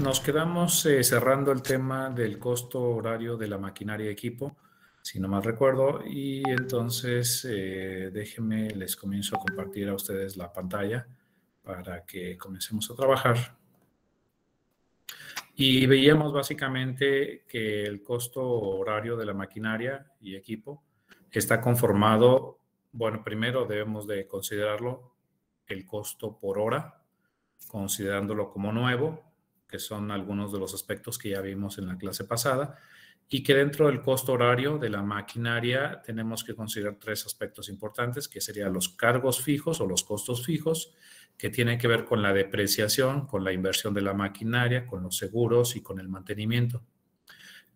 Nos quedamos eh, cerrando el tema del costo horario de la maquinaria y equipo, si no mal recuerdo, y entonces eh, déjenme, les comienzo a compartir a ustedes la pantalla para que comencemos a trabajar. Y veíamos básicamente que el costo horario de la maquinaria y equipo está conformado, bueno, primero debemos de considerarlo el costo por hora considerándolo como nuevo, que son algunos de los aspectos que ya vimos en la clase pasada, y que dentro del costo horario de la maquinaria tenemos que considerar tres aspectos importantes, que serían los cargos fijos o los costos fijos, que tienen que ver con la depreciación, con la inversión de la maquinaria, con los seguros y con el mantenimiento.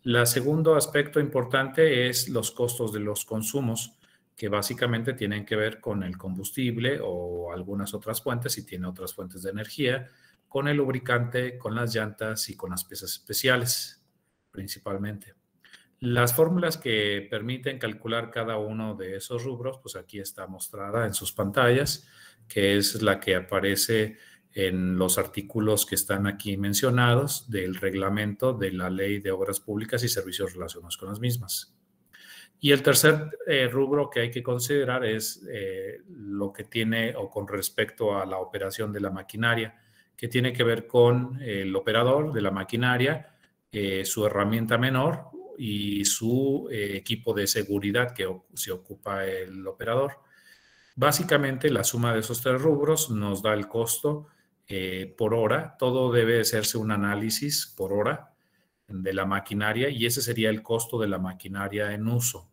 El segundo aspecto importante es los costos de los consumos, que básicamente tienen que ver con el combustible o algunas otras fuentes, si tiene otras fuentes de energía, con el lubricante, con las llantas y con las piezas especiales, principalmente. Las fórmulas que permiten calcular cada uno de esos rubros, pues aquí está mostrada en sus pantallas, que es la que aparece en los artículos que están aquí mencionados del reglamento de la Ley de Obras Públicas y Servicios Relacionados con las mismas. Y el tercer eh, rubro que hay que considerar es eh, lo que tiene o con respecto a la operación de la maquinaria, que tiene que ver con eh, el operador de la maquinaria, su herramienta menor y su equipo de seguridad que se ocupa el operador. Básicamente la suma de esos tres rubros nos da el costo por hora. Todo debe hacerse un análisis por hora de la maquinaria y ese sería el costo de la maquinaria en uso.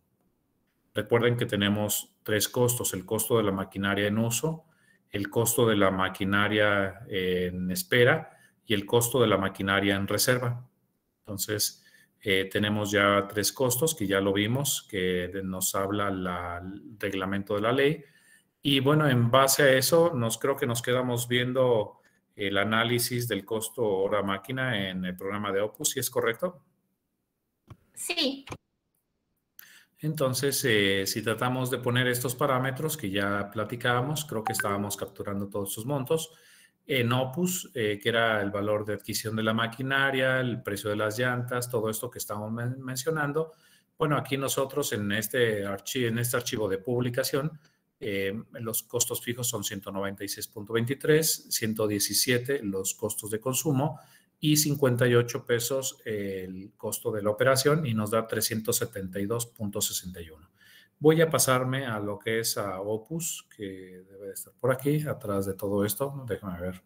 Recuerden que tenemos tres costos, el costo de la maquinaria en uso, el costo de la maquinaria en espera y el costo de la maquinaria en reserva. Entonces, eh, tenemos ya tres costos que ya lo vimos, que nos habla el reglamento de la ley. Y bueno, en base a eso, nos creo que nos quedamos viendo el análisis del costo hora máquina en el programa de Opus, ¿si es correcto? Sí. Entonces, eh, si tratamos de poner estos parámetros que ya platicábamos, creo que estábamos capturando todos sus montos. En Opus, eh, que era el valor de adquisición de la maquinaria, el precio de las llantas, todo esto que estamos mencionando. Bueno, aquí nosotros en este, en este archivo de publicación, eh, los costos fijos son 196.23, 117 los costos de consumo y 58 pesos el costo de la operación y nos da 372.61. Voy a pasarme a lo que es a Opus, que debe estar por aquí, atrás de todo esto. Déjame ver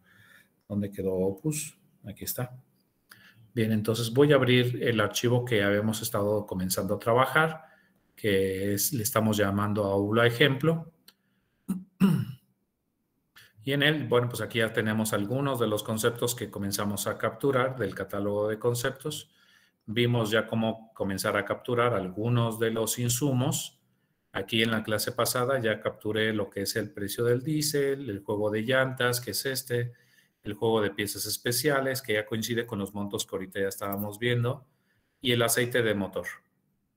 dónde quedó Opus. Aquí está. Bien, entonces voy a abrir el archivo que habíamos estado comenzando a trabajar, que le estamos llamando a aula ejemplo. Y en él, bueno, pues aquí ya tenemos algunos de los conceptos que comenzamos a capturar del catálogo de conceptos. Vimos ya cómo comenzar a capturar algunos de los insumos. Aquí en la clase pasada ya capturé lo que es el precio del diésel, el juego de llantas, que es este, el juego de piezas especiales, que ya coincide con los montos que ahorita ya estábamos viendo, y el aceite de motor.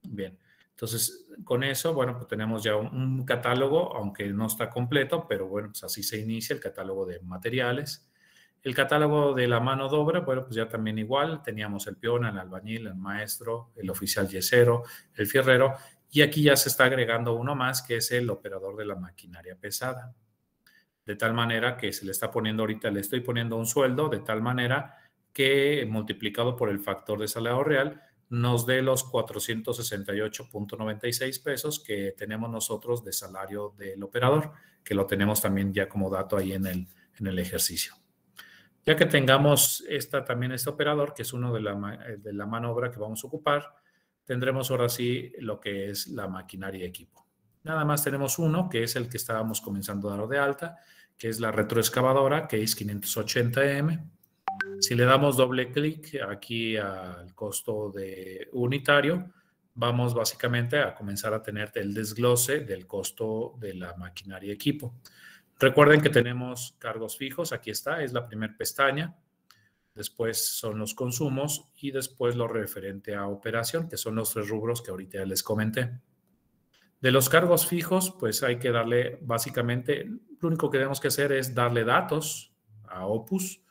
Bien. Entonces, con eso, bueno, pues tenemos ya un, catálogo, aunque no está completo, pero bueno, pues así se inicia el catálogo de materiales. El catálogo de la mano de obra, bueno, pues ya también igual, teníamos el peón, el albañil, el maestro, el oficial yesero, el fierrero, y aquí ya se está agregando uno más, que es el operador de la maquinaria pesada. De tal manera que se le está poniendo ahorita, le estoy poniendo un sueldo, de tal manera que multiplicado por el factor de salario real, nos dé los 468.96 pesos que tenemos nosotros de salario del operador, que lo tenemos también ya como dato ahí en el, en el ejercicio. Ya que tengamos esta, también este operador, que es uno de la, de la manobra que vamos a ocupar, tendremos ahora sí lo que es la maquinaria y equipo. Nada más tenemos uno, que es el que estábamos comenzando a dar de alta, que es la retroexcavadora, que es 580M, si le damos doble clic aquí al costo de unitario, vamos básicamente a comenzar a tener el desglose del costo de la maquinaria y equipo. Recuerden que tenemos cargos fijos, aquí está, es la primera pestaña. Después son los consumos y después lo referente a operación, que son los tres rubros que ahorita les comenté. De los cargos fijos, pues hay que darle básicamente, lo único que tenemos que hacer es darle datos a Opus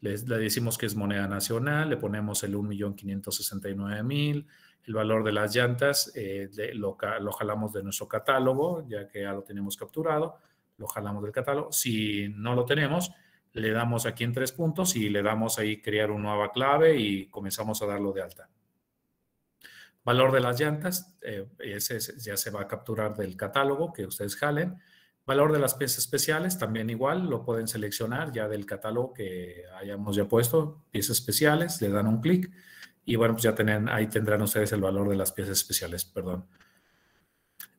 le, decimos que es moneda nacional, le ponemos el 1.569.000, el valor de las llantas eh, lo, jalamos de nuestro catálogo, ya que ya lo tenemos capturado, lo jalamos del catálogo. Si no lo tenemos, le damos aquí en tres puntos y le damos ahí crear una nueva clave y comenzamos a darlo de alta. Valor de las llantas, eh, ese ya se va a capturar del catálogo que ustedes jalen. Valor de las piezas especiales, también igual, lo pueden seleccionar ya del catálogo que hayamos ya puesto, piezas especiales, le dan un clic y bueno, pues ya tienen, ahí tendrán ustedes el valor de las piezas especiales, perdón.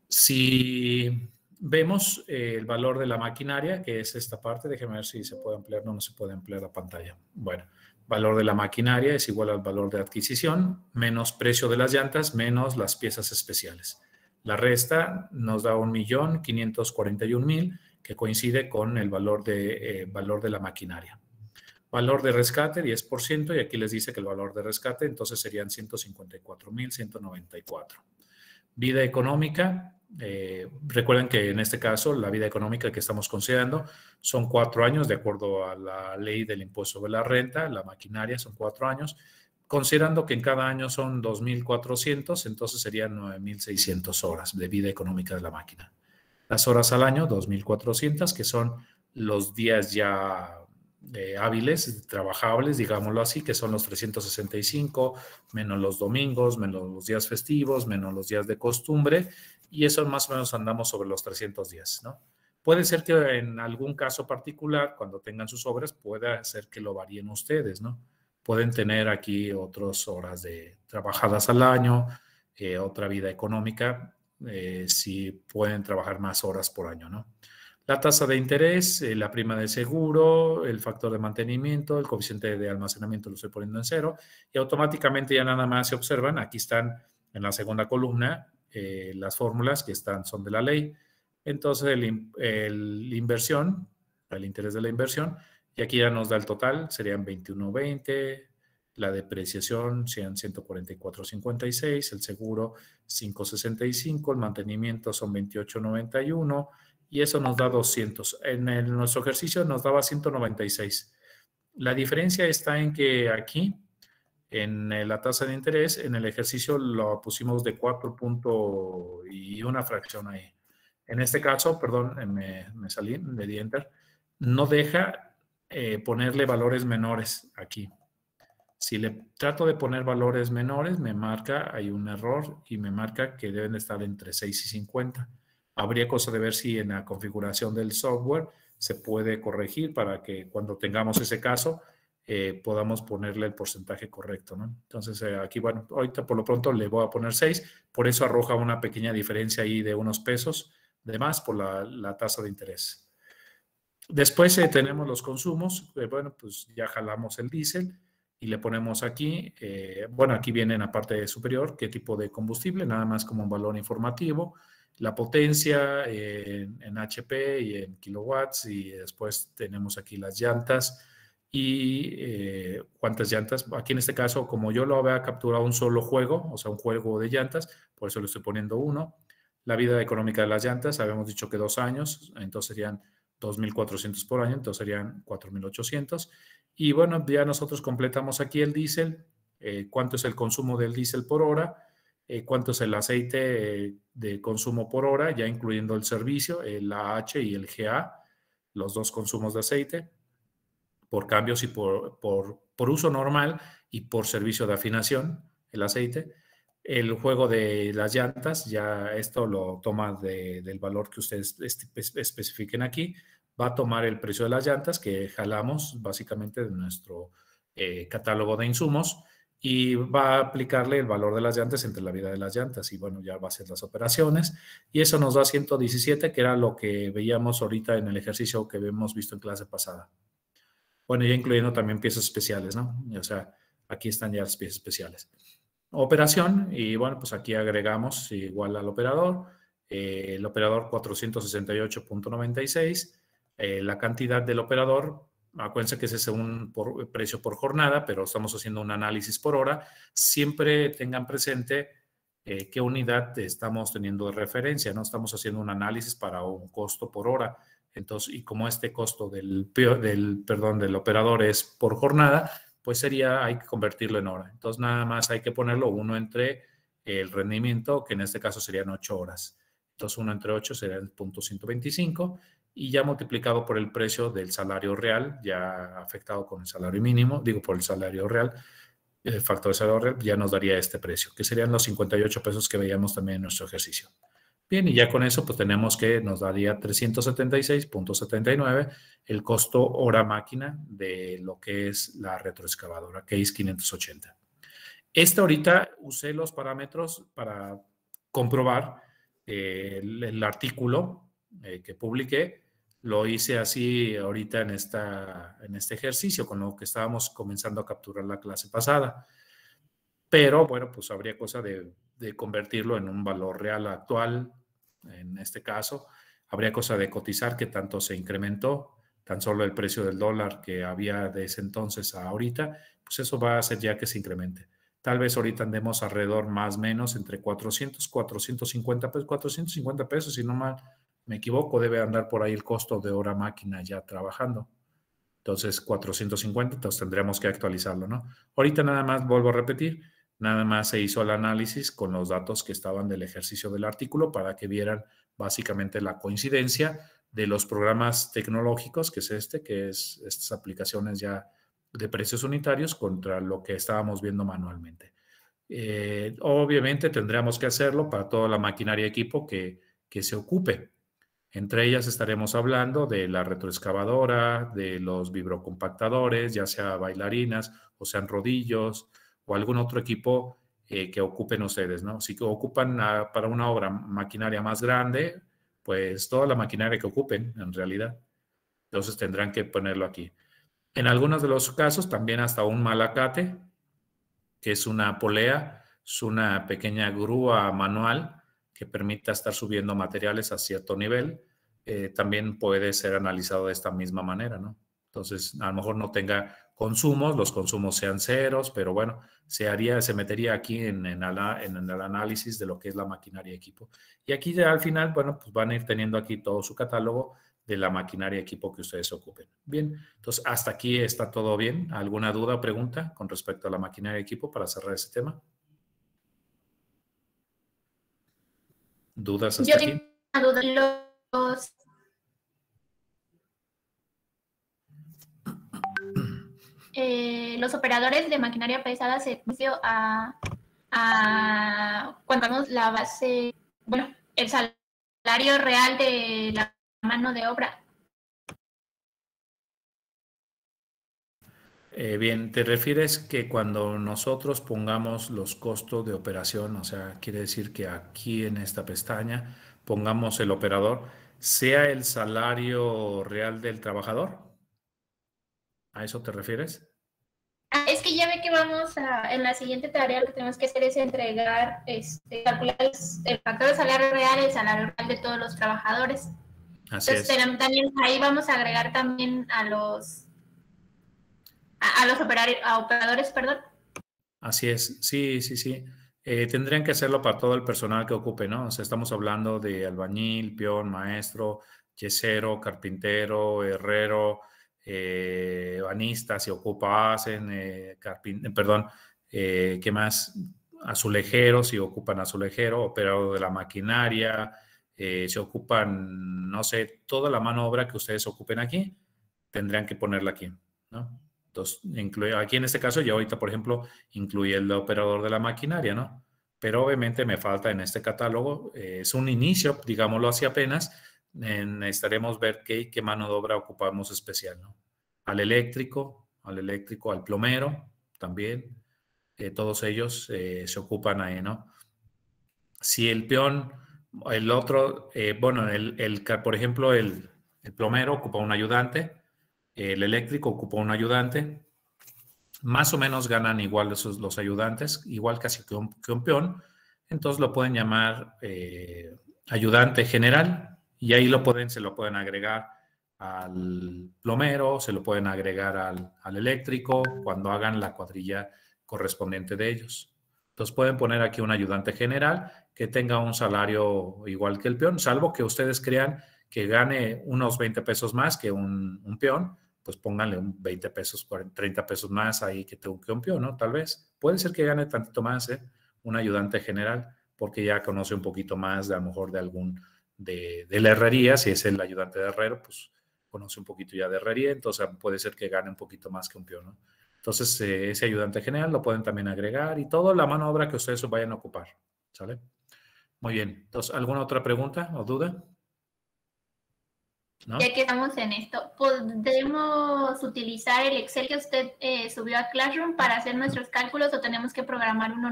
Si vemos eh, el valor de la maquinaria, que es esta parte, déjenme ver si se puede ampliar, no, no se puede ampliar la pantalla. Bueno, valor de la maquinaria es igual al valor de adquisición, menos precio de las llantas, menos las piezas especiales. La resta nos da 1.541.000, que coincide con el valor de, eh, valor de la maquinaria. Valor de rescate, 10%, y aquí les dice que el valor de rescate entonces serían 154.194. Vida económica, eh, recuerden que en este caso la vida económica que estamos considerando son cuatro años, de acuerdo a la ley del impuesto sobre la renta, la maquinaria son cuatro años, considerando que en cada año son 2.400, entonces serían 9.600 horas de vida económica de la máquina. Las horas al año, 2.400, que son los días ya eh, hábiles, trabajables, digámoslo así, que son los 365, menos los domingos, menos los días festivos, menos los días de costumbre, y eso más o menos andamos sobre los días ¿no? Puede ser que en algún caso particular, cuando tengan sus obras, pueda ser que lo varíen ustedes, ¿no? pueden tener aquí otras horas de trabajadas al año, eh, otra vida económica, eh, si pueden trabajar más horas por año, ¿no? La tasa de interés, eh, la prima de seguro, el factor de mantenimiento, el coeficiente de almacenamiento lo estoy poniendo en cero y automáticamente ya nada más se observan, aquí están en la segunda columna las fórmulas que están, son de la ley. Entonces, la inversión, el interés de la inversión, y aquí ya nos da el total, serían 21.20, la depreciación serían 144.56, el seguro 5.65, el mantenimiento son 28.91 y eso nos da 200. En nuestro ejercicio nos daba 196. La diferencia está en que aquí, en la tasa de interés, en el ejercicio lo pusimos de 4 y una fracción ahí. En este caso, perdón, me, salí, me di enter, no deja eh, ponerle valores menores aquí. Si le trato de poner valores menores, me marca, hay un error y me marca que deben estar entre 6 y 50. Habría cosa de ver si en la configuración del software se puede corregir para que cuando tengamos ese caso eh, podamos ponerle el porcentaje correcto, Entonces, eh, aquí, bueno, ahorita por lo pronto le voy a poner 6, por eso arroja una pequeña diferencia ahí de unos pesos de más por la tasa de interés. Después eh, tenemos los consumos. Eh, bueno, pues ya jalamos el diésel y le ponemos aquí, eh, bueno, aquí viene en la parte superior qué tipo de combustible, nada más como un valor informativo, la potencia en, en, HP y en kilowatts y después tenemos aquí las llantas y cuántas llantas. Aquí en este caso, como yo lo había capturado un solo juego, o sea, un juego de llantas, por eso le estoy poniendo uno. La vida económica de las llantas, habíamos dicho que dos años, entonces serían 2.400 por año, entonces serían 4.800. Y bueno, ya nosotros completamos aquí el diésel, eh, cuánto es el consumo del diésel por hora, eh, cuánto es el aceite eh, de consumo por hora, ya incluyendo el servicio, el AH y el GA, los dos consumos de aceite, por cambios y por, por, por uso normal y por servicio de afinación, el aceite el juego de las llantas, ya esto lo toma del valor que ustedes este, especifiquen aquí, va a tomar el precio de las llantas que jalamos básicamente de nuestro eh, catálogo de insumos y va a aplicarle el valor de las llantas entre la vida de las llantas y bueno, ya va a hacer las operaciones y eso nos da 117 que era lo que veíamos ahorita en el ejercicio que hemos visto en clase pasada. Bueno, ya incluyendo también piezas especiales, ¿no? O sea, aquí están ya las piezas especiales operación y bueno, pues aquí agregamos igual al operador, eh, el operador 468.96, eh, la cantidad del operador, acuérdense que ese es un precio por jornada, pero estamos haciendo un análisis por hora, siempre tengan presente eh, qué unidad estamos teniendo de referencia, no estamos haciendo un análisis para un costo por hora, entonces, y como este costo del, del, del operador es por jornada, pues sería, hay que convertirlo en hora. Entonces, nada más hay que ponerlo uno entre el rendimiento, que en este caso serían 8 horas. Entonces, 1 entre 8 sería el punto 125 y ya multiplicado por el precio del salario real, ya afectado con el salario mínimo, digo por el salario real, el factor de salario real ya nos daría este precio, que serían los 58 pesos que veíamos también en nuestro ejercicio. Bien, y ya con eso pues tenemos que nos daría 376.79 el costo hora máquina de lo que es la retroexcavadora es 580. Esta ahorita usé los parámetros para comprobar eh, el, artículo eh, que publiqué. Lo hice así ahorita en, esta, en este ejercicio con lo que estábamos comenzando a capturar la clase pasada. Pero bueno, pues habría cosa de convertirlo en un valor real actual en este caso, habría cosa de cotizar que tanto se incrementó, tan solo el precio del dólar que había de ese entonces a ahorita, pues eso va a hacer ya que se incremente. Tal vez ahorita andemos alrededor más menos entre 400, 450 pesos, 450 pesos, si no mal me equivoco, debe andar por ahí el costo de hora máquina ya trabajando. Entonces, 450, entonces tendríamos que actualizarlo, ¿no? Ahorita nada más vuelvo a repetir, Nada más se hizo el análisis con los datos que estaban del ejercicio del artículo para que vieran básicamente la coincidencia de los programas tecnológicos, que es este, que es estas aplicaciones ya de precios unitarios contra lo que estábamos viendo manualmente. Eh, obviamente tendríamos que hacerlo para toda la maquinaria equipo que, que se ocupe. Entre ellas estaremos hablando de la retroexcavadora, de los vibrocompactadores, ya sea bailarinas o sean rodillos, o algún otro equipo eh, que ocupen ustedes, ¿no? Si ocupan para una obra maquinaria más grande, pues toda la maquinaria que ocupen, en realidad. Entonces tendrán que ponerlo aquí. En algunos de los casos, también hasta un malacate, que es una polea, es una pequeña grúa manual que permita estar subiendo materiales a cierto nivel, eh, también puede ser analizado de esta misma manera, ¿no? Entonces, a lo mejor no tenga consumos, los consumos sean ceros, pero bueno, se haría, se metería aquí en, el análisis de lo que es la maquinaria equipo. Y aquí ya al final, bueno, pues van a ir teniendo aquí todo su catálogo de la maquinaria equipo que ustedes ocupen. Bien, entonces hasta aquí está todo bien. ¿Alguna duda o pregunta con respecto a la maquinaria de equipo para cerrar ese tema? ¿Dudas hasta aquí? Tengo duda. Eh, los operadores de maquinaria pesada se a, a cuando vemos la base, bueno, el salario real de la mano de obra. Eh, bien, te refieres que cuando nosotros pongamos los costos de operación, o sea, quiere decir que aquí en esta pestaña pongamos el operador, sea el salario real del trabajador. ¿A eso te refieres? Ah, es que ya ve que vamos a, en la siguiente tarea lo que tenemos que hacer es entregar, este, calcular el factor de salario real, el salario real de todos los trabajadores. Así es. también ahí vamos a agregar también a los a, los operadores, perdón. Así es, sí, sí, sí. Eh, tendrían que hacerlo para todo el personal que ocupe, ¿no? O sea, estamos hablando de albañil, peón, maestro, yesero, carpintero, herrero, eh, banistas se ocupa hacen, eh, eh, perdón, eh, ¿qué más? Azulejeros, si ocupan azulejero, operador de la maquinaria, eh, si ocupan, no sé, toda la mano obra que ustedes ocupen aquí, tendrían que ponerla aquí, ¿no? Entonces, incluye, aquí en este caso, yo ahorita, por ejemplo, incluye el operador de la maquinaria, ¿no? Pero obviamente me falta en este catálogo, eh, es un inicio, digámoslo así apenas, necesitaremos ver qué, qué, mano de obra ocupamos especial, ¿no? Al eléctrico, al eléctrico, al plomero también, todos ellos eh, se ocupan ahí, ¿no? Si el peón, el otro, eh, bueno, el, por ejemplo, el, plomero ocupa un ayudante, el eléctrico ocupa un ayudante, más o menos ganan igual los ayudantes, igual casi que que un peón, entonces lo pueden llamar eh, ayudante general, y ahí lo pueden, se lo pueden agregar al plomero, se lo pueden agregar al, eléctrico cuando hagan la cuadrilla correspondiente de ellos. Entonces pueden poner aquí un ayudante general que tenga un salario igual que el peón, salvo que ustedes crean que gane unos 20 pesos más que un, peón, pues pónganle un 20 pesos, 30 pesos más ahí que, tengo que un peón, ¿no? Tal vez. Puede ser que gane tantito más, ¿eh? Un ayudante general, porque ya conoce un poquito más de a lo mejor de algún de, la herrería, si es el ayudante de herrero, pues conoce un poquito ya de herrería, entonces ah, puede ser que gane un poquito más que un peón. ¿no? Entonces, eh, ese ayudante general lo pueden también agregar y toda la mano obra que ustedes vayan a ocupar. ¿Sale? Muy bien. Entonces, ¿alguna otra pregunta o duda? Ya quedamos en esto, ¿podemos utilizar el Excel que usted eh, subió a Classroom para hacer nuestros cálculos o tenemos que programar uno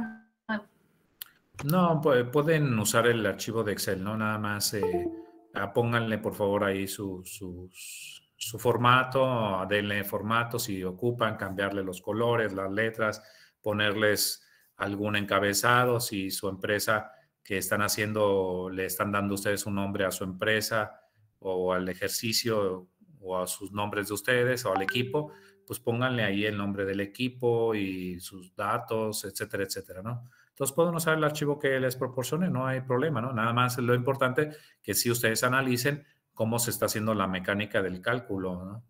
no, pueden usar el archivo de Excel, ¿no? Nada más eh, ah, pónganle por favor ahí su, su, formato, denle formato si ocupan, cambiarle los colores, las letras, ponerles algún encabezado, si su empresa que están haciendo, le están dando ustedes un nombre a su empresa o al ejercicio o a sus nombres de ustedes o al equipo, pues pónganle ahí el nombre del equipo y sus datos, etcétera, etcétera, ¿no? Entonces pueden usar el archivo que les proporcione, no hay problema, ¿no? Nada más lo importante que si ustedes analicen cómo se está haciendo la mecánica del cálculo, ¿no?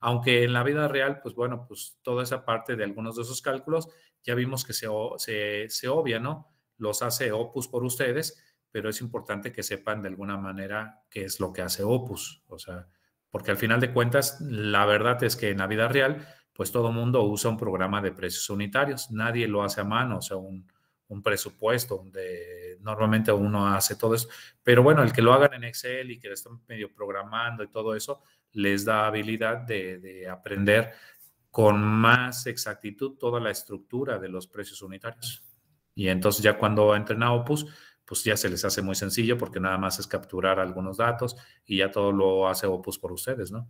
Aunque en la vida real, pues bueno, pues toda esa parte de algunos de esos cálculos ya vimos que se, se, se obvia, ¿no? Los hace Opus por ustedes, pero es importante que sepan de alguna manera qué es lo que hace Opus, o sea, porque al final de cuentas, la verdad es que en la vida real, pues todo mundo usa un programa de precios unitarios, nadie lo hace a mano, o sea, un, un presupuesto donde normalmente uno hace todo eso. Pero bueno, el que lo hagan en Excel y que lo están medio programando y todo eso, les da habilidad de, aprender con más exactitud toda la estructura de los precios unitarios. Y entonces ya cuando entren a Opus, pues ya se les hace muy sencillo porque nada más es capturar algunos datos y ya todo lo hace Opus por ustedes, ¿no?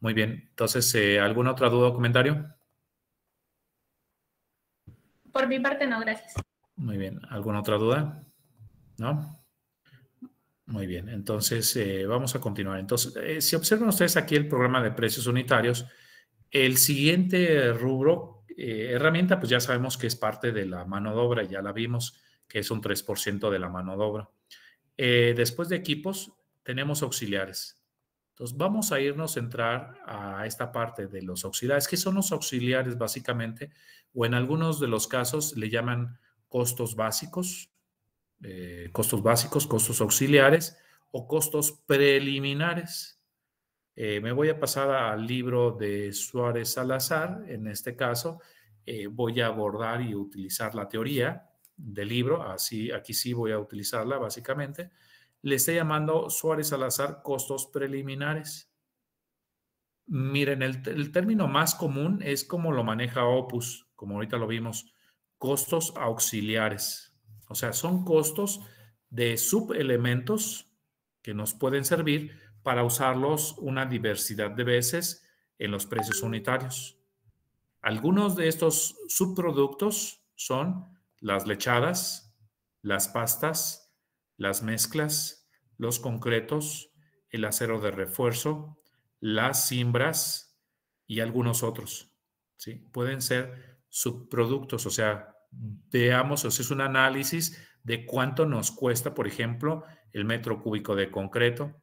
Muy bien, entonces, eh, ¿alguna otra duda o comentario? Por mi parte, no, gracias. Muy bien. ¿Alguna otra duda? ¿No? Muy bien. Entonces, eh, vamos a continuar. Entonces, eh, si observan ustedes aquí el programa de precios unitarios, el siguiente rubro, eh, herramienta, pues ya sabemos que es parte de la mano de obra, ya la vimos, que es un 3% de la mano de obra. después de equipos, tenemos auxiliares. Entonces, vamos a irnos a entrar a esta parte de los auxiliares, que son los auxiliares básicamente, o en algunos de los casos le llaman costos básicos, eh, costos básicos, costos auxiliares o costos preliminares. Eh, me voy a pasar al libro de Suárez Salazar. En este caso, eh, voy a abordar y utilizar la teoría del libro. Así, aquí sí voy a utilizarla básicamente. Le estoy llamando Suárez Salazar costos preliminares. Miren, el, el término más común es como lo maneja Opus, como ahorita lo vimos costos auxiliares. O sea, son costos de subelementos que nos pueden servir para usarlos una diversidad de veces en los precios unitarios. Algunos de estos subproductos son las lechadas, las pastas, las mezclas, los concretos, el acero de refuerzo, las cimbras y algunos otros. ¿sí? Pueden ser subproductos, o sea, veamos, o es un análisis de cuánto nos cuesta, por ejemplo, el metro cúbico de concreto,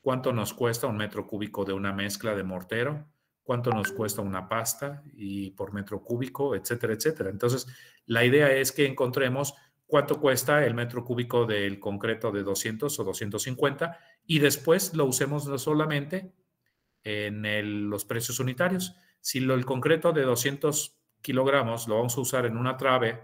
cuánto nos cuesta un metro cúbico de una mezcla de mortero, cuánto nos cuesta una pasta y por metro cúbico, etcétera, etcétera. Entonces, la idea es que encontremos cuánto cuesta el metro cúbico del concreto de 200 o 250 y después lo usemos no solamente en los precios unitarios. Si el concreto de 200 kilogramos lo vamos a usar en una trave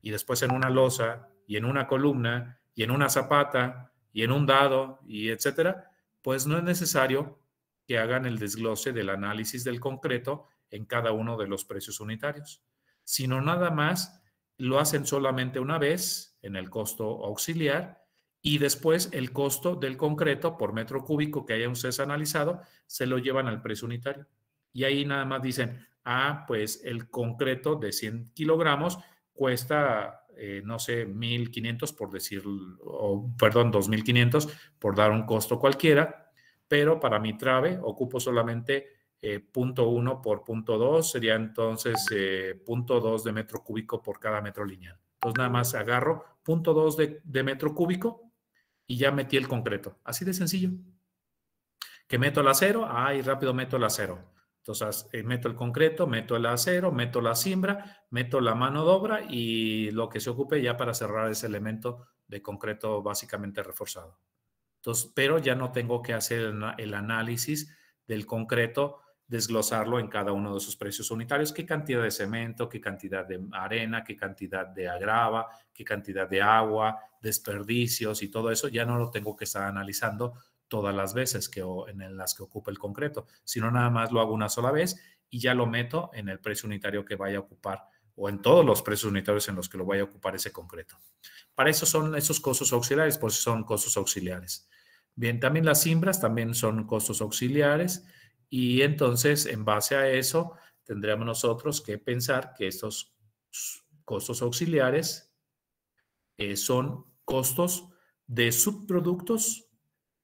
y después en una losa y en una columna y en una zapata y en un dado y etcétera, pues no es necesario que hagan el desglose del análisis del concreto en cada uno de los precios unitarios, sino nada más lo hacen solamente una vez en el costo auxiliar y después el costo del concreto por metro cúbico que hayan ustedes analizado se lo llevan al precio unitario. Y ahí nada más dicen, a pues el concreto de 100 kilogramos cuesta, eh, no sé, 1.500 por decir, o perdón, 2.500 por dar un costo cualquiera, pero para mi trave ocupo solamente eh, punto 1 por punto 2, sería entonces eh, punto 2 de metro cúbico por cada metro lineal. Entonces nada más agarro punto 2 de, de metro cúbico y ya metí el concreto. Así de sencillo. Que meto el acero, ay, rápido meto el acero entonces, eh, meto el concreto, meto el acero, meto la simbra, meto la mano de obra y lo que se ocupe ya para cerrar ese elemento de concreto básicamente reforzado. Entonces, pero ya no tengo que hacer el, análisis del concreto, desglosarlo en cada uno de sus precios unitarios, qué cantidad de cemento, qué cantidad de arena, qué cantidad de agrava, qué cantidad de agua, desperdicios y todo eso, ya no lo tengo que estar analizando, todas las veces que, en las que ocupe el concreto, sino nada más lo hago una sola vez y ya lo meto en el precio unitario que vaya a ocupar o en todos los precios unitarios en los que lo vaya a ocupar ese concreto. Para eso son esos costos auxiliares, pues son costos auxiliares. Bien, también las simbras también son costos auxiliares y entonces en base a eso tendríamos nosotros que pensar que estos costos auxiliares eh, son costos de subproductos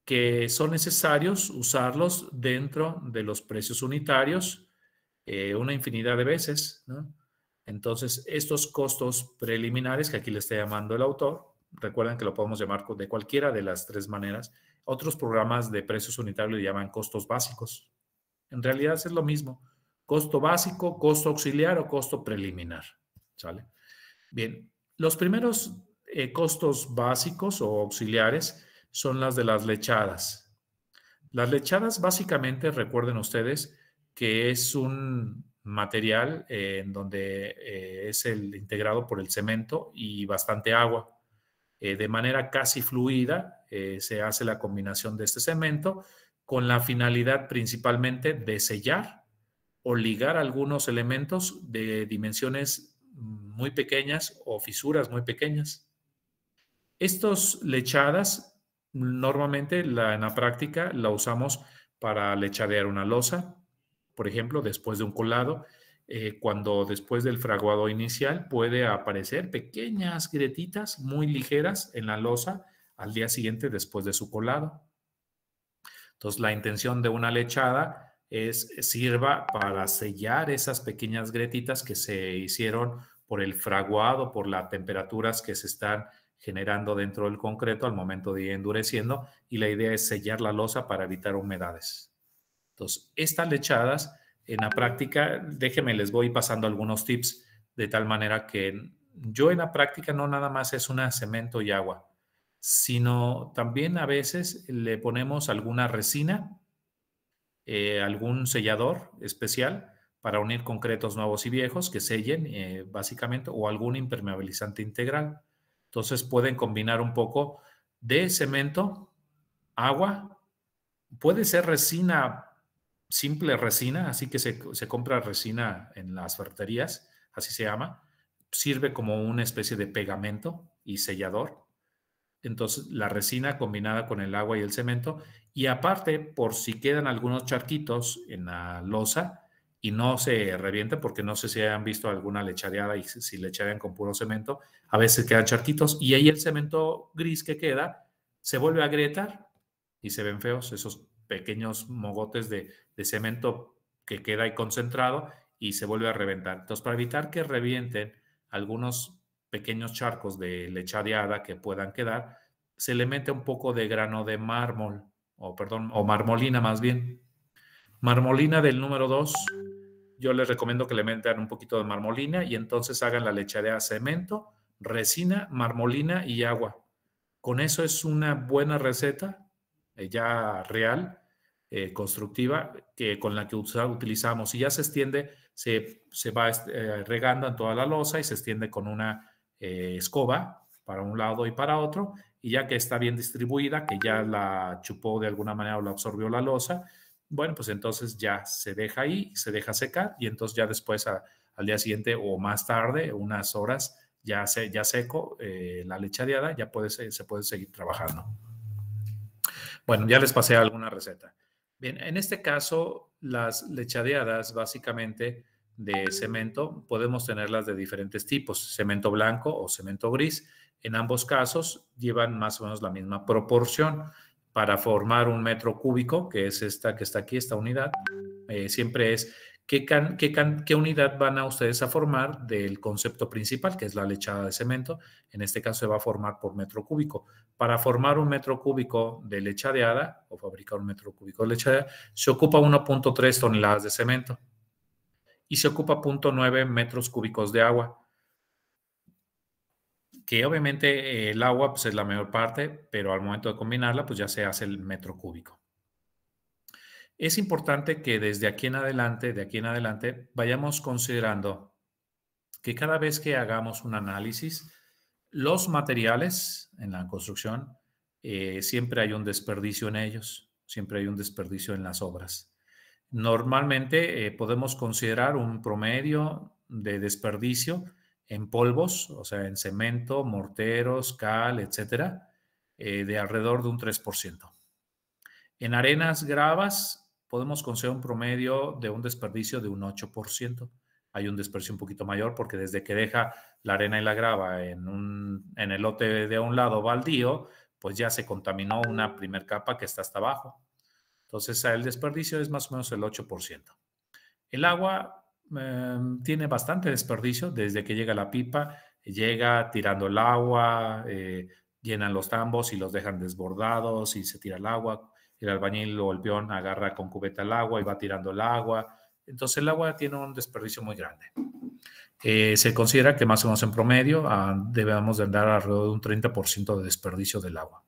que son necesarios usarlos dentro de los precios unitarios eh, una infinidad de veces. Entonces, estos costos preliminares, que aquí le está llamando el autor, recuerden que lo podemos llamar de cualquiera de las tres maneras, otros programas de precios unitarios le llaman costos básicos. En realidad es lo mismo, costo básico, costo auxiliar o costo preliminar. ¿sale? Bien, los primeros eh, costos básicos o auxiliares, son las de las lechadas. Las lechadas básicamente, recuerden ustedes, que es un material eh, en donde eh, es el integrado por el cemento y bastante agua. Eh, de manera casi fluida se hace la combinación de este cemento con la finalidad principalmente de sellar o ligar algunos elementos de dimensiones muy pequeñas o fisuras muy pequeñas. estos lechadas Normalmente la, en la práctica la usamos para lechadear una losa, por ejemplo, después de un colado, eh, cuando después del fraguado inicial puede aparecer pequeñas grietitas muy ligeras en la losa al día siguiente después de su colado. Entonces, la intención de una lechada es sirva para sellar esas pequeñas gretitas que se hicieron por el fraguado, por las temperaturas que se están generando dentro del concreto al momento de ir endureciendo y la idea es sellar la losa para evitar humedades. Entonces, estas lechadas en la práctica, déjenme, les voy pasando algunos tips de tal manera que yo en la práctica no nada más es una cemento y agua, sino también a veces le ponemos alguna resina, eh, algún sellador especial para unir concretos nuevos y viejos que sellen eh, básicamente o algún impermeabilizante integral. Entonces pueden combinar un poco de cemento, agua, puede ser resina, simple resina, así que se, compra resina en las ferreterías, así se llama, sirve como una especie de pegamento y sellador. Entonces, la resina combinada con el agua y el cemento. Y aparte, por si quedan algunos charquitos en la losa, y no se reviente porque no sé si han visto alguna lechareada y si lecharean con puro cemento, a veces quedan charquitos y ahí el cemento gris que queda se vuelve a agrietar y se ven feos esos pequeños mogotes de, de cemento que queda ahí concentrado y se vuelve a reventar. Entonces, para evitar que revienten algunos pequeños charcos de lechareada que puedan quedar, se le mete un poco de grano de mármol, o perdón, o marmolina más bien. Marmolina del número 2 yo les recomiendo que le metan un poquito de marmolina y entonces hagan la de cemento, resina, marmolina y agua. Con eso es una buena receta eh, ya real, eh, constructiva, que con la que utilizamos. Y ya se extiende, se, va este, eh, regando en toda la losa y se extiende con una escoba para un lado y para otro. Y ya que está bien distribuida, que ya la chupó de alguna manera o la absorbió la losa, bueno, pues entonces ya se deja ahí, se deja secar y entonces ya después al día siguiente o más tarde, unas horas, ya, se, ya seco eh, la lechadeada, ya puede, se puede seguir trabajando. Bueno, ya les pasé alguna receta. Bien, en este caso, las lechadeadas básicamente de cemento podemos tenerlas de diferentes tipos, cemento blanco o cemento gris. En ambos casos llevan más o menos la misma proporción para formar un metro cúbico, que es esta que está aquí, esta unidad, eh, siempre es ¿qué, qué, qué, unidad van a ustedes a formar del concepto principal, que es la lechada de cemento. En este caso se va a formar por metro cúbico. Para formar un metro cúbico de lechadeada o fabricar un metro cúbico de lechadeada, se ocupa 1.3 toneladas de cemento y se ocupa 0.9 metros cúbicos de agua que obviamente eh, el agua pues, es la mayor parte, pero al momento de combinarla, pues ya se hace el metro cúbico. Es importante que desde aquí en adelante, de aquí en adelante, vayamos considerando que cada vez que hagamos un análisis, los materiales en la construcción, eh, siempre hay un desperdicio en ellos, siempre hay un desperdicio en las obras. Normalmente eh, podemos considerar un promedio de desperdicio en polvos, o sea, en cemento, morteros, cal, etcétera, eh, de alrededor de un 3%. En arenas gravas podemos conseguir un promedio de un desperdicio de un 8%. Hay un desperdicio un poquito mayor porque desde que deja la arena y la grava en, un, en el lote de un lado baldío, pues ya se contaminó una primer capa que está hasta abajo. Entonces, el desperdicio es más o menos el 8%. El agua Em, tiene bastante desperdicio desde que llega la pipa, llega tirando el agua, eh, llenan los tambos y los dejan desbordados y se tira el agua. El albañil o el peón agarra con cubeta el agua y va tirando el agua. Entonces el agua tiene un desperdicio muy grande. Eh, se considera que más o menos en promedio ah, debemos de andar alrededor de un 30% de desperdicio del agua.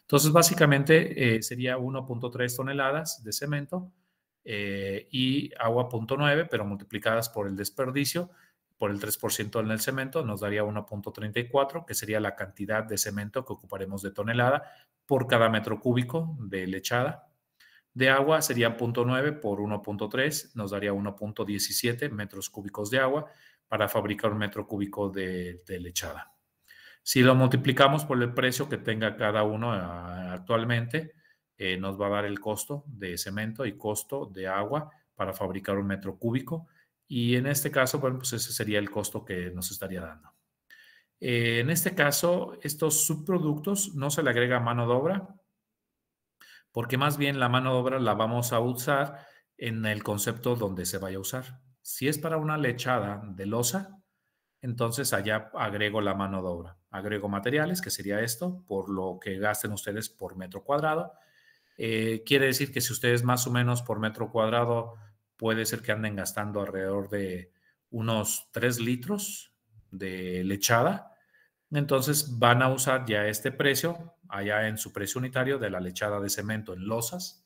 Entonces básicamente eh, sería 1.3 toneladas de cemento eh, y agua 0.9, pero multiplicadas por el desperdicio, por el 3% en el cemento, nos daría 1.34, que sería la cantidad de cemento que ocuparemos de tonelada por cada metro cúbico de lechada. De agua sería 0.9 por 1.3, nos daría 1.17 metros cúbicos de agua para fabricar un metro cúbico de, lechada. Si lo multiplicamos por el precio que tenga cada uno eh, actualmente, eh, nos va a dar el costo de cemento y costo de agua para fabricar un metro cúbico. Y en este caso, bueno, pues ese sería el costo que nos estaría dando. Eh, en este caso, estos subproductos no se le agrega mano de obra, porque más bien la mano de obra la vamos a usar en el concepto donde se vaya a usar. Si es para una lechada de losa, entonces allá agrego la mano de obra. Agrego materiales, que sería esto, por lo que gasten ustedes por metro cuadrado, eh, quiere decir que si ustedes más o menos por metro cuadrado puede ser que anden gastando alrededor de unos 3 litros de lechada, entonces van a usar ya este precio, allá en su precio unitario de la lechada de cemento en losas,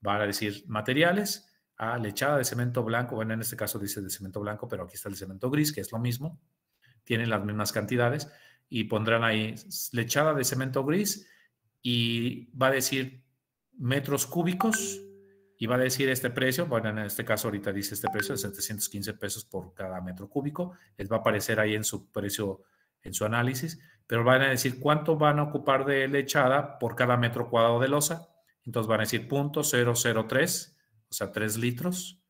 van a decir materiales, a ah, lechada de cemento blanco, bueno, en este caso dice de cemento blanco, pero aquí está el cemento gris, que es lo mismo, tienen las mismas cantidades, y pondrán ahí lechada de cemento gris y va a decir metros cúbicos y va a decir este precio, bueno, en este caso ahorita dice este precio de 715 pesos por cada metro cúbico, les va a aparecer ahí en su precio, en su análisis, pero van a decir cuánto van a ocupar de lechada por cada metro cuadrado de losa, entonces van a decir 0.003, o sea, 3 litros,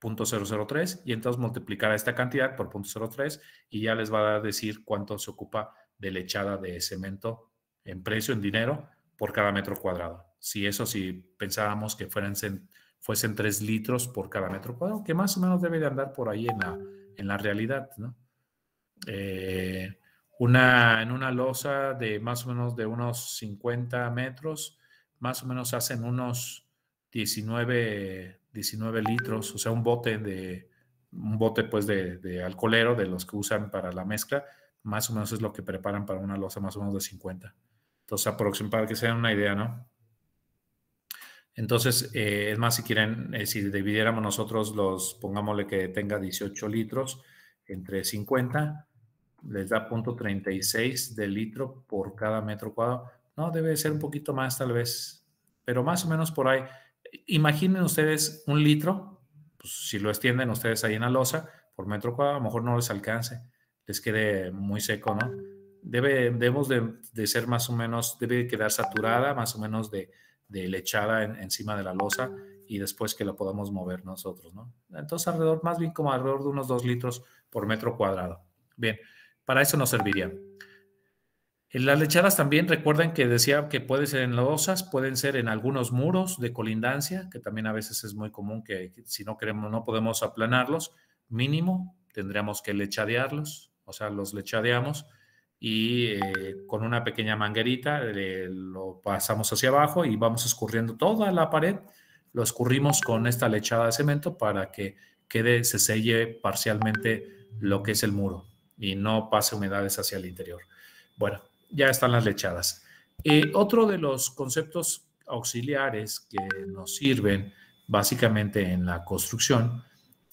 0.003, y entonces multiplicar esta cantidad por .03 y ya les va a decir cuánto se ocupa de lechada de cemento en precio, en dinero, por cada metro cuadrado si eso, si pensábamos que fueran, fuesen 3 litros por cada metro cuadrado, que más o menos debe de andar por ahí en la, en la realidad, ¿no? Eh, una, en una losa de más o menos de unos 50 metros, más o menos hacen unos 19, 19 litros, o sea, un bote de un bote pues de, de, alcoholero, de los que usan para la mezcla, más o menos es lo que preparan para una losa más o menos de 50. Entonces, aproximadamente, para que se den una idea, ¿no? Entonces, eh, es más, si quieren, eh, si dividiéramos nosotros los, pongámosle que tenga 18 litros entre 50, les da 0.36 de litro por cada metro cuadrado. No, debe ser un poquito más tal vez, pero más o menos por ahí. Imaginen ustedes un litro, pues, si lo extienden ustedes ahí en la losa, por metro cuadrado, a lo mejor no les alcance, les quede muy seco, ¿no? Debe, debemos de, de ser más o menos, debe quedar saturada más o menos de de lechada encima de la losa y después que la podamos mover nosotros, ¿no? Entonces, alrededor, más bien como alrededor de unos 2 litros por metro cuadrado. Bien, para eso nos serviría. En las lechadas también recuerden que decía que puede ser en losas, pueden ser en algunos muros de colindancia, que también a veces es muy común que si no queremos, no podemos aplanarlos, mínimo tendríamos que lechadearlos, o sea, los lechadeamos y eh, con una pequeña manguerita lo pasamos hacia abajo y vamos escurriendo toda la pared. Lo escurrimos con esta lechada de cemento para que quede, se selle parcialmente lo que es el muro y no pase humedades hacia el interior. Bueno, ya están las lechadas. Eh, otro de los conceptos auxiliares que nos sirven básicamente en la construcción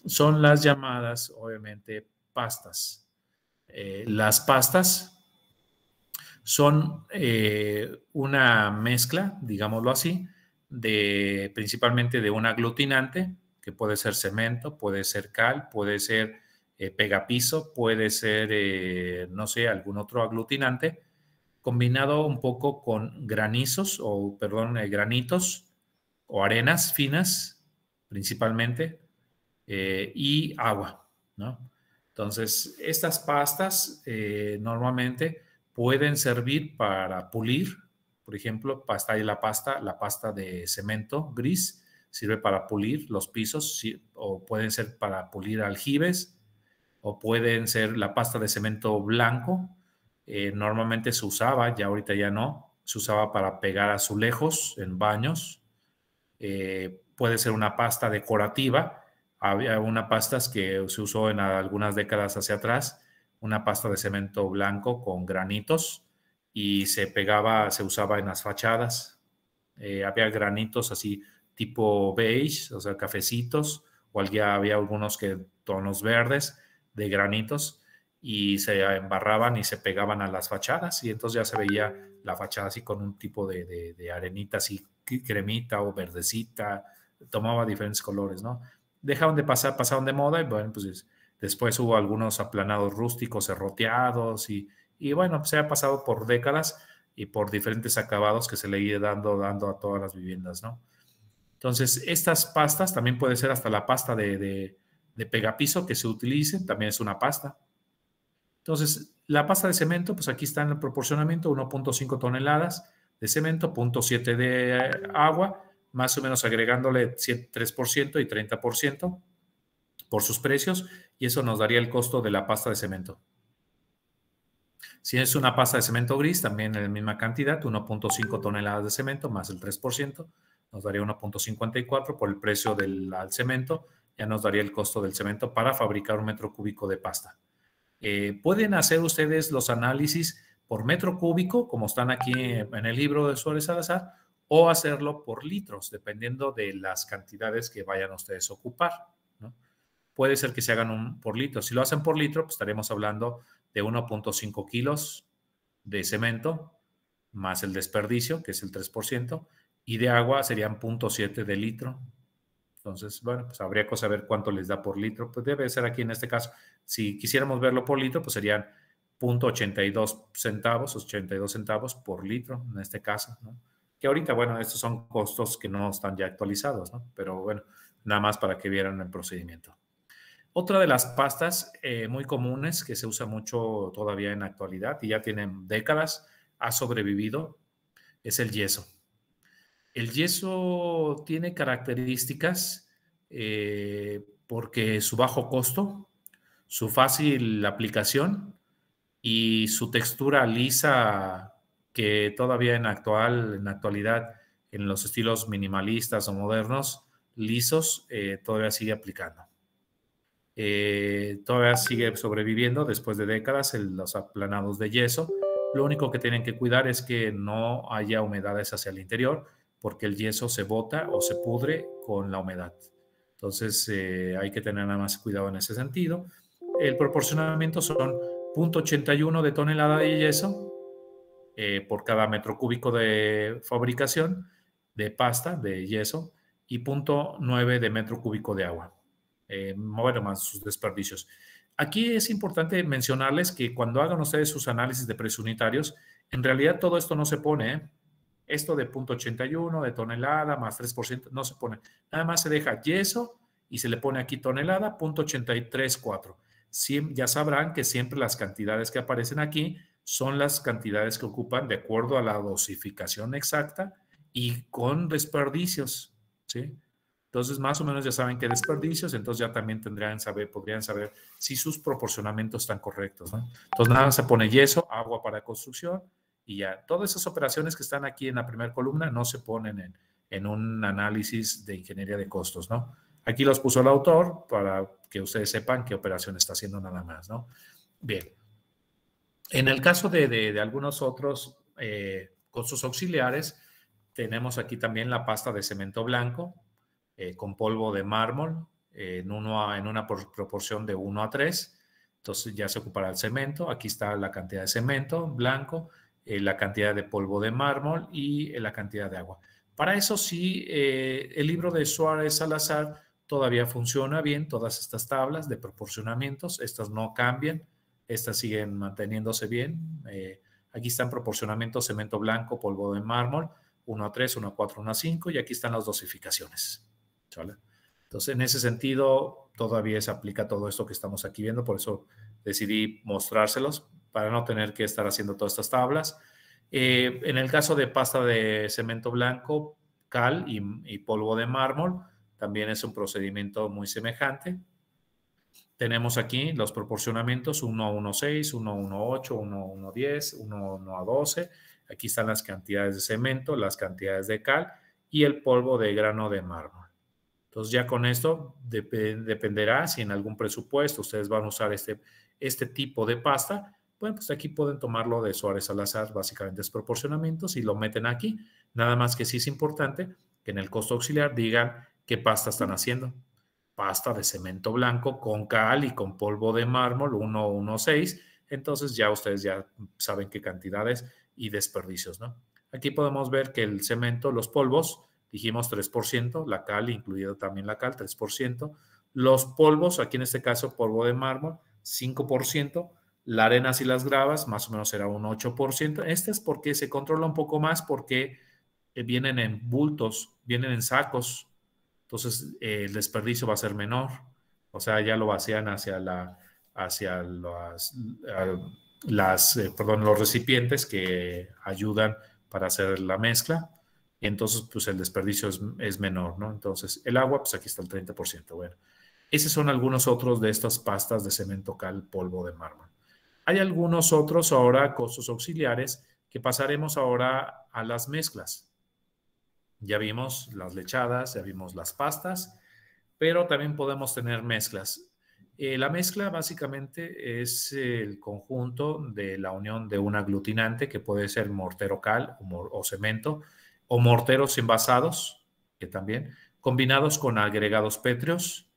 son las llamadas, obviamente, pastas. Eh, las pastas son eh, una mezcla, digámoslo así, de principalmente de un aglutinante, que puede ser cemento, puede ser cal, puede ser eh, pegapiso, puede ser, eh, no sé, algún otro aglutinante, combinado un poco con granizos o, perdón, granitos o arenas finas, principalmente, y agua, Entonces, estas pastas normalmente pueden servir para pulir, por ejemplo, pasta y la pasta, la pasta de cemento gris sirve para pulir los pisos o pueden ser para pulir aljibes o pueden ser la pasta de cemento blanco. Eh, normalmente se usaba, ya ahorita ya no, se usaba para pegar azulejos en baños. Eh, puede ser una pasta decorativa. Había una pastas que se usó en algunas décadas hacia atrás una pasta de cemento blanco con granitos y se pegaba, se usaba en las fachadas. Eh, había granitos así tipo beige, o sea, cafecitos, o había, había algunos que tonos verdes de granitos y se embarraban y se pegaban a las fachadas y entonces ya se veía la fachada así con un tipo de, de, de arenita así cremita o verdecita, tomaba diferentes colores, ¿no? Dejaron de pasar, pasaron de moda y bueno, pues Después hubo algunos aplanados rústicos, erroteados y, bueno, pues, se ha pasado por décadas y por diferentes acabados que se le iba dando, dando a todas las viviendas, ¿no? Entonces, estas pastas también puede ser hasta la pasta de, pegapiso que se utilice, también es una pasta. Entonces, la pasta de cemento, pues aquí está en el proporcionamiento, 1.5 toneladas de cemento, 0.7 de agua, más o menos agregándole 3% y 30% por sus precios, y eso nos daría el costo de la pasta de cemento. Si es una pasta de cemento gris, también en la misma cantidad, 1.5 toneladas de cemento más el 3%, nos daría 1.54 por el precio del cemento, ya nos daría el costo del cemento para fabricar un metro cúbico de pasta. Eh, pueden hacer ustedes los análisis por metro cúbico, como están aquí en el libro de Suárez Salazar, o hacerlo por litros, dependiendo de las cantidades que vayan ustedes a ocupar puede ser que se hagan un por litro. Si lo hacen por litro, pues estaremos hablando de 1.5 kilos de cemento más el desperdicio, que es el 3%, y de agua serían 0.7 de litro. Entonces, bueno, pues habría que saber cuánto les da por litro. Pues debe ser aquí en este caso, si quisiéramos verlo por litro, pues serían 0.82 centavos, 82 centavos por litro en este caso, Que ahorita, bueno, estos son costos que no están ya actualizados, Pero bueno, nada más para que vieran el procedimiento. Otra de las pastas eh, muy comunes que se usa mucho todavía en la actualidad y ya tienen décadas, ha sobrevivido, es el yeso. El yeso tiene características eh, porque su bajo costo, su fácil aplicación y su textura lisa que todavía en actual en actualidad en los estilos minimalistas o modernos lisos eh, todavía sigue aplicando. Eh, todavía sigue sobreviviendo después de décadas los aplanados de yeso. Lo único que tienen que cuidar es que no haya humedades hacia el interior, porque el yeso se bota o se pudre con la humedad. Entonces eh, hay que tener nada más cuidado en ese sentido. El proporcionamiento son 0.81 de tonelada de yeso eh, por cada metro cúbico de fabricación de pasta de yeso y 0.9 de metro cúbico de agua eh, mover más sus desperdicios. Aquí es importante mencionarles que cuando hagan ustedes sus análisis de precios unitarios, en realidad todo esto no se pone, ¿eh? esto de 0.81, de tonelada, más 3%, no se pone. Nada más se deja yeso y se le pone aquí tonelada, 0.834. Ya sabrán que siempre las cantidades que aparecen aquí son las cantidades que ocupan de acuerdo a la dosificación exacta y con desperdicios, ¿sí? Entonces, más o menos ya saben qué desperdicios, entonces ya también tendrían saber, podrían saber si sus proporcionamientos están correctos. ¿no? Entonces, nada, se pone yeso, agua para construcción y ya. Todas esas operaciones que están aquí en la primera columna no se ponen en, un análisis de ingeniería de costos, ¿no? Aquí los puso el autor para que ustedes sepan qué operación está haciendo nada más, ¿no? Bien. En el caso de, algunos otros eh, costos auxiliares, tenemos aquí también la pasta de cemento blanco, eh, con polvo de mármol eh, en, una proporción de 1 a 3. Entonces ya se ocupará el cemento. Aquí está la cantidad de cemento blanco, eh, la cantidad de polvo de mármol y la cantidad de agua. Para eso sí, el libro de Suárez Salazar todavía funciona bien, todas estas tablas de proporcionamientos, estas no cambian, estas siguen manteniéndose bien. aquí están proporcionamientos cemento blanco, polvo de mármol, 1 a 3, 1 a 4, 1 a 5 y aquí están las dosificaciones. Entonces, en ese sentido, todavía se aplica todo esto que estamos aquí viendo, por eso decidí mostrárselos para no tener que estar haciendo todas estas tablas. Eh, en el caso de pasta de cemento blanco, cal y, polvo de mármol, también es un procedimiento muy semejante. Tenemos aquí los proporcionamientos 1 a 1,6, 1 a 1,8, 1 a 1,10, 1 a 12. Aquí están las cantidades de cemento, las cantidades de cal y el polvo de grano de mármol. Entonces ya con esto dependerá si en algún presupuesto ustedes van a usar este, este tipo de pasta. Bueno, pues aquí pueden tomarlo de Suárez Salazar, básicamente es proporcionamiento, y lo meten aquí. Nada más que sí es importante que en el costo auxiliar digan qué pasta están haciendo. Pasta de cemento blanco con cal y con polvo de mármol 116. Entonces ya ustedes ya saben qué cantidades y desperdicios, ¿no? Aquí podemos ver que el cemento, los polvos, dijimos 3%, la cal, incluido también la cal, 3%, los polvos, aquí en este caso polvo de mármol, 5%, la arena y las gravas, más o menos será un 8%. Este es porque se controla un poco más porque eh, vienen en bultos, vienen en sacos, entonces eh, el desperdicio va a ser menor, o sea, ya lo vacían hacia la hacia las, eh, perdón, los recipientes que ayudan para hacer la mezcla y entonces pues el desperdicio es, menor, ¿no? Entonces el agua, pues aquí está el 30%. Bueno, esos son algunos otros de estas pastas de cemento cal polvo de mármol. Hay algunos otros ahora costos auxiliares que pasaremos ahora a las mezclas. Ya vimos las lechadas, ya vimos las pastas, pero también podemos tener mezclas. Eh, la mezcla básicamente es el conjunto de la unión de un aglutinante que puede ser mortero cal o cemento, o morteros envasados, que también, combinados con agregados pétreos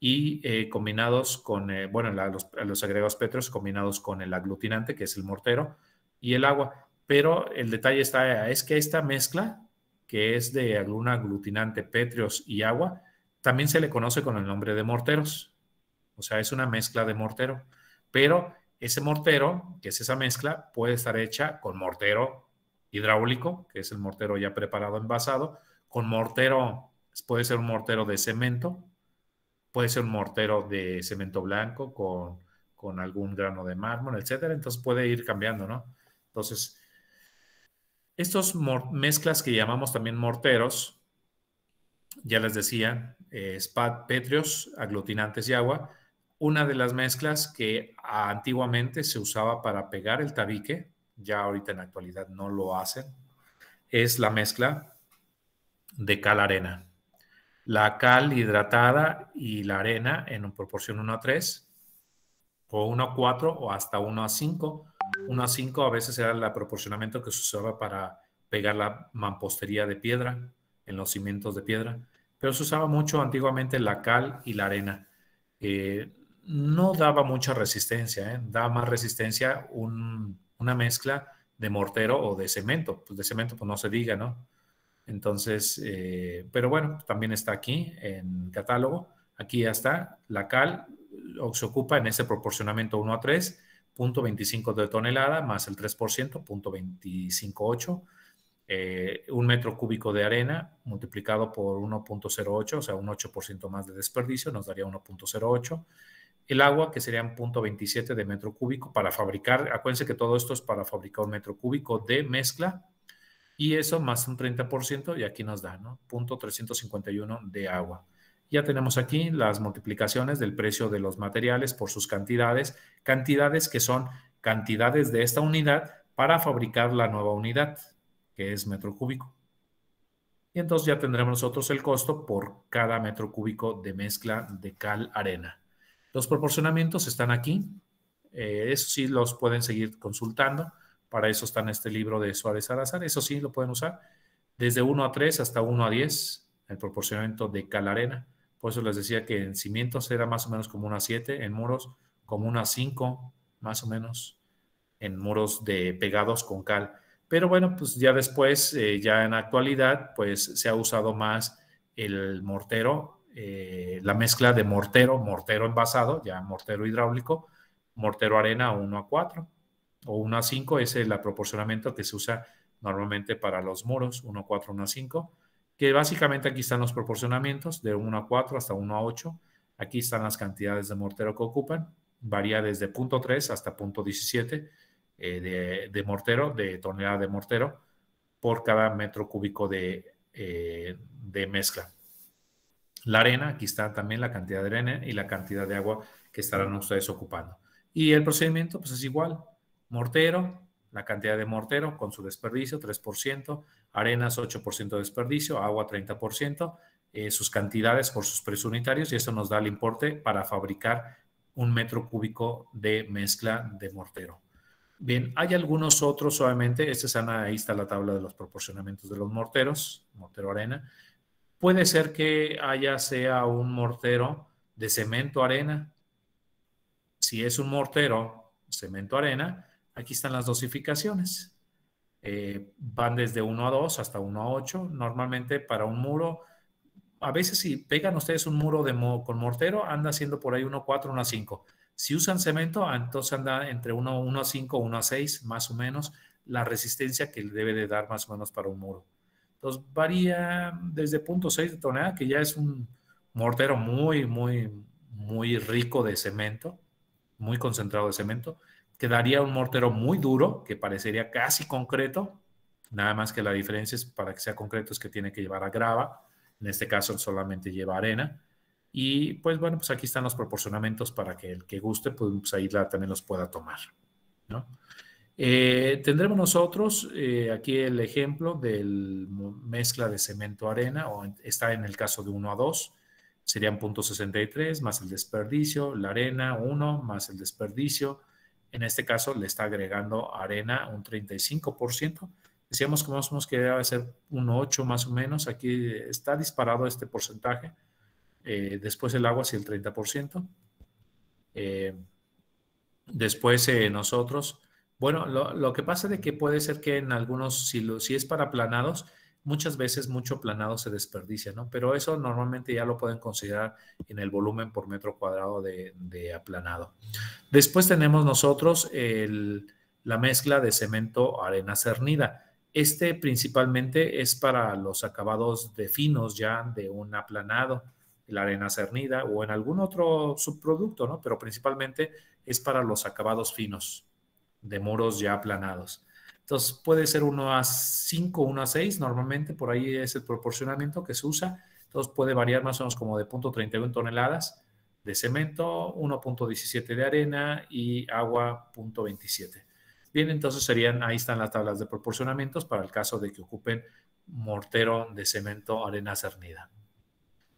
y eh, combinados con, eh, bueno, los, los, agregados pétreos combinados con el aglutinante, que es el mortero, y el agua. Pero el detalle está, es que esta mezcla, que es de algún aglutinante, pétreos y agua, también se le conoce con el nombre de morteros. O sea, es una mezcla de mortero. Pero ese mortero, que es esa mezcla, puede estar hecha con mortero hidráulico, que es el mortero ya preparado envasado, con mortero, pues, puede ser un mortero de cemento, puede ser un mortero de cemento blanco con, algún grano de mármol, etcétera. Entonces puede ir cambiando, ¿no? Entonces, estas mezclas que llamamos también morteros, ya les decía, eh, spat, petrios, aglutinantes y agua, una de las mezclas que antiguamente se usaba para pegar el tabique, ya ahorita en la actualidad no lo hacen, es la mezcla de cal-arena. La cal hidratada y la arena en proporción 1 a 3, o 1 a 4, o hasta 1 a 5. 1 a 5 a veces era el proporcionamiento que se usaba para pegar la mampostería de piedra, en los cimientos de piedra, pero se usaba mucho antiguamente la cal y la arena. Eh, no daba mucha resistencia, ¿eh? da más resistencia un una mezcla de mortero o de cemento. Pues de cemento, pues no se diga, ¿no? Entonces, eh, pero bueno, también está aquí en catálogo. Aquí ya está. La cal se ocupa en ese proporcionamiento 1 a 3, .25 de tonelada más el 3%, .258, eh, un metro cúbico de arena multiplicado por 1.08, o sea, un 8% más de desperdicio, nos daría 1.08 el agua, que serían 0.27 de metro cúbico para fabricar, acuérdense que todo esto es para fabricar un metro cúbico de mezcla, y eso más un 30%, y aquí nos da, ¿no? 0.351 de agua. Ya tenemos aquí las multiplicaciones del precio de los materiales por sus cantidades, cantidades que son cantidades de esta unidad para fabricar la nueva unidad, que es metro cúbico. Y entonces ya tendremos nosotros el costo por cada metro cúbico de mezcla de cal arena. Los proporcionamientos están aquí. Eh, eso sí los pueden seguir consultando. Para eso está en este libro de Suárez Salazar. Eso sí lo pueden usar desde 1 a 3 hasta 1 a 10, el proporcionamiento de Calarena. Por eso les decía que en cimientos era más o menos como una 7, en muros como una 5, más o menos, en muros de pegados con cal. Pero bueno, pues ya después, eh, ya en actualidad, pues se ha usado más el mortero eh, la mezcla de mortero, mortero envasado, ya mortero hidráulico, mortero arena 1 a 4 o 1 a 5, ese es el proporcionamiento que se usa normalmente para los muros, 1 a 4, 1 a 5, que básicamente aquí están los proporcionamientos de 1 a 4 hasta 1 a 8, aquí están las cantidades de mortero que ocupan, varía desde 0.3 hasta 0.17 eh, de, mortero, de tonelada de mortero por cada metro cúbico de, eh, de mezcla la arena, aquí está también la cantidad de arena y la cantidad de agua que estarán ustedes ocupando. Y el procedimiento pues es igual, mortero, la cantidad de mortero con su desperdicio, 3%, arenas 8% de desperdicio, agua 30%, eh, sus cantidades por sus precios unitarios y eso nos da el importe para fabricar un metro cúbico de mezcla de mortero. Bien, hay algunos otros, obviamente, este es, ahí está la tabla de los proporcionamientos de los morteros, mortero arena, Puede ser que haya, sea un mortero de cemento arena. Si es un mortero cemento arena, aquí están las dosificaciones. Eh, van desde 1 a 2 hasta 1 a 8. Normalmente para un muro, a veces si pegan ustedes un muro de con mortero, anda siendo por ahí 1 4, 1 a 5. Si usan cemento, ah, entonces anda entre 1 a 5, 1 a 6, más o menos, la resistencia que debe de dar más o menos para un muro. Entonces varía desde 0.6 de tonelada, que ya es un mortero muy, muy, muy rico de cemento, muy concentrado de cemento, quedaría un mortero muy duro, que parecería casi concreto, nada más que la diferencia es para que sea concreto es que tiene que llevar a grava, en este caso solamente lleva arena, y pues bueno, pues aquí están los proporcionamientos para que el que guste, pues, ahí también los pueda tomar, ¿no? Eh, tendremos nosotros eh, aquí el ejemplo del mezcla de cemento-arena, o está en el caso de 1 a 2, serían .63 más el desperdicio, la arena 1 más el desperdicio. En este caso le está agregando arena un 35%. Decíamos que más o menos que debe ser 1.8%. más o menos. Aquí está disparado este porcentaje. Eh, después el agua sí el 30%. después nosotros bueno, lo, que pasa es que puede ser que en algunos, si, es para aplanados, muchas veces mucho planado se desperdicia, ¿no? Pero eso normalmente ya lo pueden considerar en el volumen por metro cuadrado de, aplanado. Después tenemos nosotros la mezcla de cemento arena cernida. Este principalmente es para los acabados de finos ya de un aplanado, la arena cernida o en algún otro subproducto, ¿no? Pero principalmente es para los acabados finos de muros ya aplanados. Entonces puede ser 1 a 5, 1 a 6, normalmente por ahí es el proporcionamiento que se usa. Entonces puede variar más o menos como de 0.31 toneladas de cemento, 1.17 de arena y agua 0.27. Bien, entonces serían, ahí están las tablas de proporcionamientos para el caso de que ocupen mortero de cemento, arena cernida.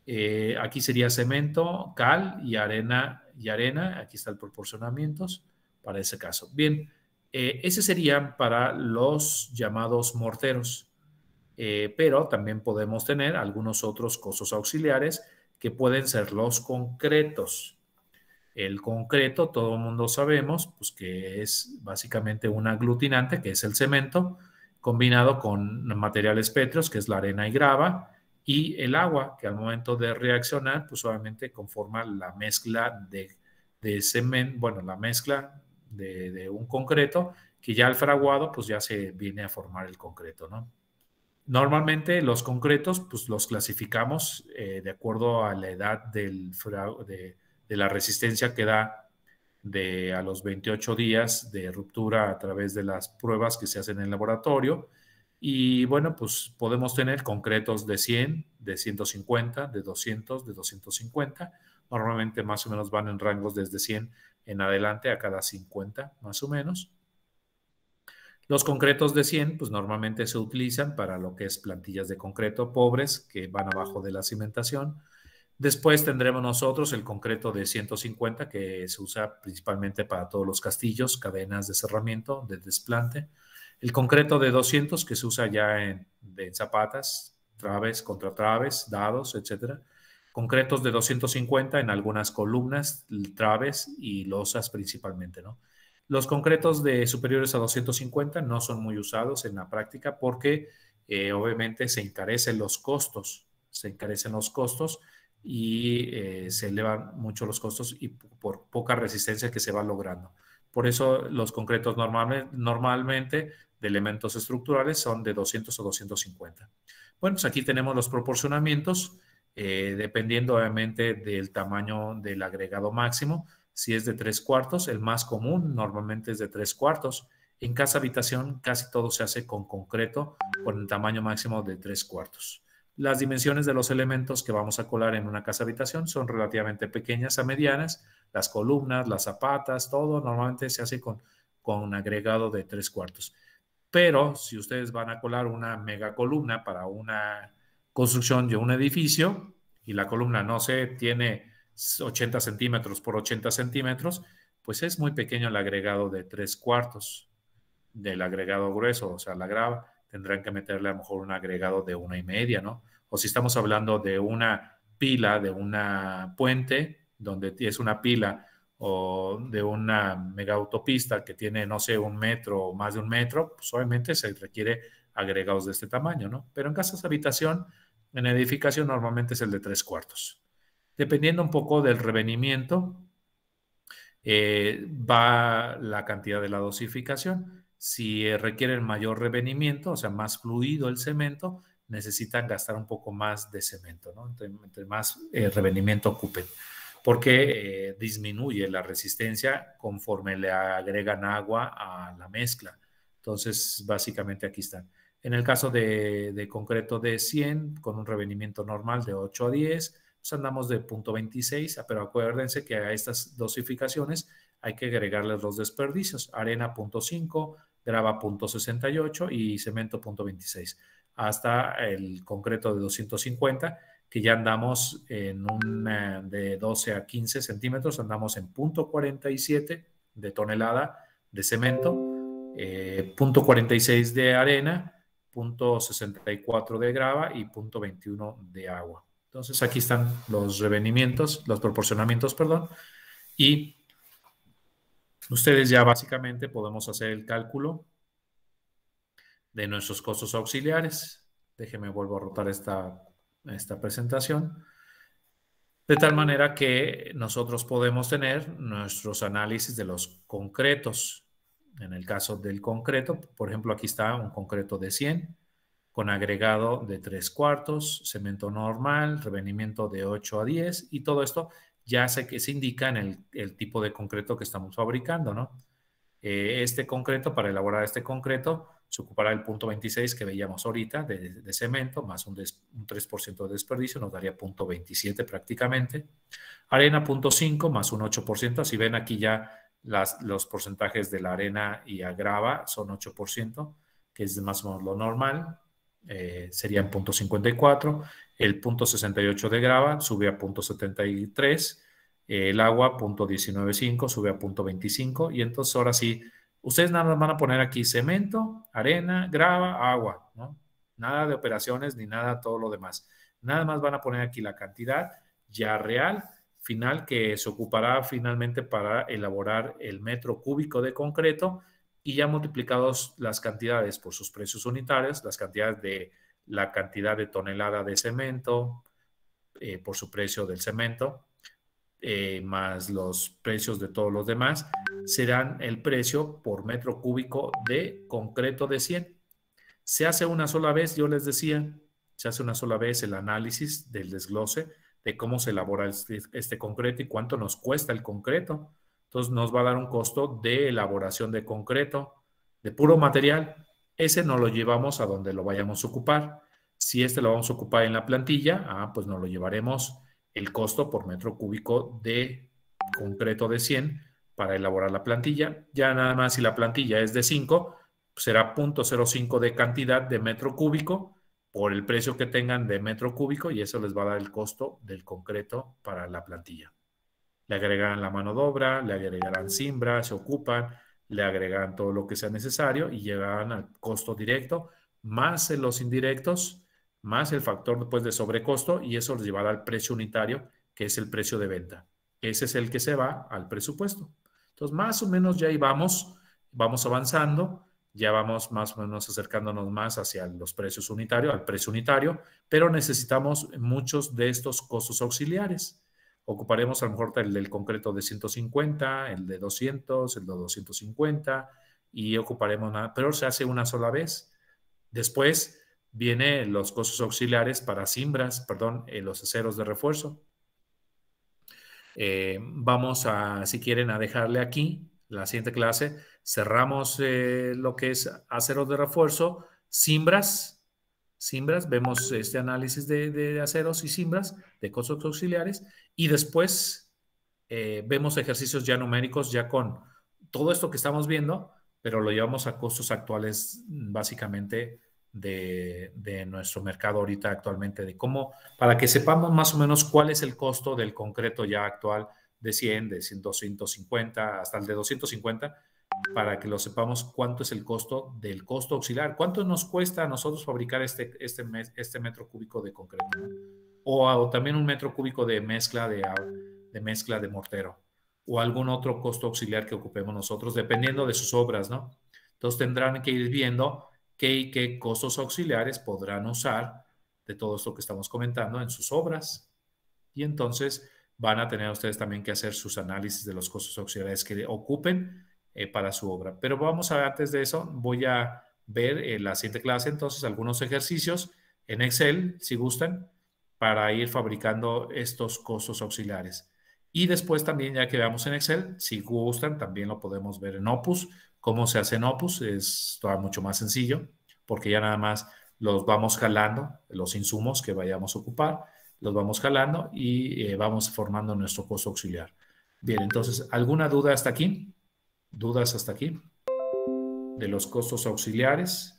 Eh, aquí sería cemento, cal y arena y arena. Aquí está el proporcionamientos para ese caso. Bien, eh, ese sería para los llamados morteros, eh, pero también podemos tener algunos otros cosos auxiliares que pueden ser los concretos. El concreto, todo el mundo sabemos, pues que es básicamente un aglutinante, que es el cemento, combinado con materiales pétreos, que es la arena y grava, y el agua, que al momento de reaccionar, pues obviamente conforma la mezcla de, de cemento, bueno, la mezcla de, un concreto que ya al fraguado pues ya se viene a formar el concreto, ¿no? Normalmente los concretos pues los clasificamos eh, de acuerdo a la edad del, de, la resistencia que da de a los 28 días de ruptura a través de las pruebas que se hacen en el laboratorio. Y bueno, pues podemos tener concretos de 100, de 150, de 200, de 250. Normalmente más o menos van en rangos desde 100 en adelante a cada 50 más o menos. Los concretos de 100, pues normalmente se utilizan para lo que es plantillas de concreto pobres que van abajo de la cimentación. Después tendremos nosotros el concreto de 150 que se usa principalmente para todos los castillos, cadenas de cerramiento, de desplante. El concreto de 200 que se usa ya en, zapatas, traves, contratraves, dados, etcétera concretos de 250 en algunas columnas, traves y losas principalmente, ¿no? Los concretos de superiores a 250 no son muy usados en la práctica porque eh, obviamente se encarecen los costos, se encarecen los costos y eh, se elevan mucho los costos y por poca resistencia que se va logrando. Por eso los concretos normalmente de elementos estructurales son de 200 o 250. Bueno, pues aquí tenemos los proporcionamientos eh, dependiendo obviamente del tamaño del agregado máximo. Si es de tres cuartos, el más común normalmente es de tres cuartos. En casa habitación casi todo se hace con concreto con el tamaño máximo de tres cuartos. Las dimensiones de los elementos que vamos a colar en una casa habitación son relativamente pequeñas a medianas. Las columnas, las zapatas, todo normalmente se hace con, con un agregado de tres cuartos. Pero si ustedes van a colar una mega columna para una construcción de un edificio y la columna, no sé, tiene 80 centímetros por 80 centímetros, pues es muy pequeño el agregado de tres cuartos del agregado grueso, o sea, la grava, tendrán que meterle a lo mejor un agregado de una y media, ¿no? O si estamos hablando de una pila, de una puente, donde es una pila o de una mega autopista que tiene, no sé, un metro o más de un metro, pues obviamente se requiere agregados de este tamaño, ¿no? Pero en casas de habitación, en edificación normalmente es el de tres cuartos. Dependiendo un poco del revenimiento, eh, va la cantidad de la dosificación. Si eh, requieren mayor revenimiento, o sea, más fluido el cemento, necesitan gastar un poco más de cemento, ¿no? Entre, más eh, revenimiento ocupen, porque disminuye la resistencia conforme le agregan agua a la mezcla. Entonces, básicamente aquí están. En el caso de, concreto de 100, con un revenimiento normal de 8 a 10, pues andamos de 0.26, pero acuérdense que a estas dosificaciones hay que agregarles los desperdicios, arena 0.5, grava 0.68 y cemento 0.26, hasta el concreto de 250, que ya andamos en un de 12 a 15 centímetros, andamos en 0.47 de tonelada de cemento, eh, 0.46 de arena, .64 de grava y .21 de agua. Entonces aquí están los revenimientos, los proporcionamientos, perdón, y ustedes ya básicamente podemos hacer el cálculo de nuestros costos auxiliares. Déjenme vuelvo a rotar esta, esta presentación. De tal manera que nosotros podemos tener nuestros análisis de los concretos. En el caso del concreto, por ejemplo, aquí está un concreto de 100 con agregado de 3 cuartos, cemento normal, revenimiento de 8 a 10 y todo esto ya sé que se indica en el, tipo de concreto que estamos fabricando, ¿no? Eh, este concreto, para elaborar este concreto, se ocupará el punto 26 que veíamos ahorita de, cemento, más un, un 3% de desperdicio, nos daría punto 27 prácticamente. Arena punto 5 más un 8%, así ven aquí ya los porcentajes de la arena y grava son 8%, que es más o menos lo normal, eh, serían 0.54, el .68 de grava sube a 0.73, eh, el agua 0.195 sube a .25. y entonces ahora sí, ustedes nada más van a poner aquí cemento, arena, grava, agua, Nada de operaciones ni nada, todo lo demás. Nada más van a poner aquí la cantidad ya real final que se ocupará finalmente para elaborar el metro cúbico de concreto y ya multiplicados las cantidades por sus precios unitarios, las cantidades de la cantidad de tonelada de cemento eh, por su precio del cemento, eh, más los precios de todos los demás, serán el precio por metro cúbico de concreto de 100. Se hace una sola vez, yo les decía, se hace una sola vez el análisis del desglose de cómo se elabora este, este, concreto y cuánto nos cuesta el concreto. Entonces nos va a dar un costo de elaboración de concreto, de puro material. Ese no lo llevamos a donde lo vayamos a ocupar. Si este lo vamos a ocupar en la plantilla, ah, pues nos lo llevaremos el costo por metro cúbico de concreto de 100 para elaborar la plantilla. Ya nada más si la plantilla es de 5, será 0.05 de cantidad de metro cúbico por el precio que tengan de metro cúbico y eso les va a dar el costo del concreto para la plantilla. Le agregarán la mano de obra, le agregarán simbra, se ocupan, le agregan todo lo que sea necesario y llegarán al costo directo, más los indirectos, más el factor pues, de sobrecosto y eso les llevará al precio unitario, que es el precio de venta. Ese es el que se va al presupuesto. Entonces, más o menos ya ahí vamos, vamos avanzando ya vamos más o menos acercándonos más hacia los precios unitarios, al precio unitario, pero necesitamos muchos de estos costos auxiliares. Ocuparemos a lo mejor el del concreto de 150, el de 200, el de 250 y ocuparemos nada, pero se hace una sola vez. Después vienen los costos auxiliares para simbras, perdón, eh, los aceros de refuerzo. Eh, vamos a, si quieren, a dejarle aquí la siguiente clase cerramos eh, lo que es aceros de refuerzo, simbras, simbras, vemos este análisis de, aceros y simbras, de costos auxiliares, y después eh, vemos ejercicios ya numéricos, ya con todo esto que estamos viendo, pero lo llevamos a costos actuales mm, básicamente de, nuestro mercado ahorita actualmente, de cómo, para que sepamos más o menos cuál es el costo del concreto ya actual de 100, de 250, hasta el de 250, para que lo sepamos cuánto es el costo del costo auxiliar, cuánto nos cuesta a nosotros fabricar este, este, este metro cúbico de concreto o, también un metro cúbico de mezcla de, de mezcla de mortero o algún otro costo auxiliar que ocupemos nosotros, dependiendo de sus obras, ¿no? Entonces tendrán que ir viendo qué, qué costos auxiliares podrán usar de todo esto que estamos comentando en sus obras. Y entonces van a tener ustedes también que hacer sus análisis de los costos auxiliares que ocupen eh, para su obra. Pero vamos a, ver antes de eso, voy a ver en eh, la siguiente clase entonces algunos ejercicios en Excel, si gustan, para ir fabricando estos costos auxiliares. Y después también, ya que veamos en Excel, si gustan, también lo podemos ver en Opus. Cómo se hace en Opus es todavía mucho más sencillo, porque ya nada más los vamos jalando, los insumos que vayamos a ocupar, los vamos jalando y eh, vamos formando nuestro costo auxiliar. Bien, entonces, ¿alguna duda hasta aquí? ¿Dudas hasta aquí? ¿De los costos auxiliares?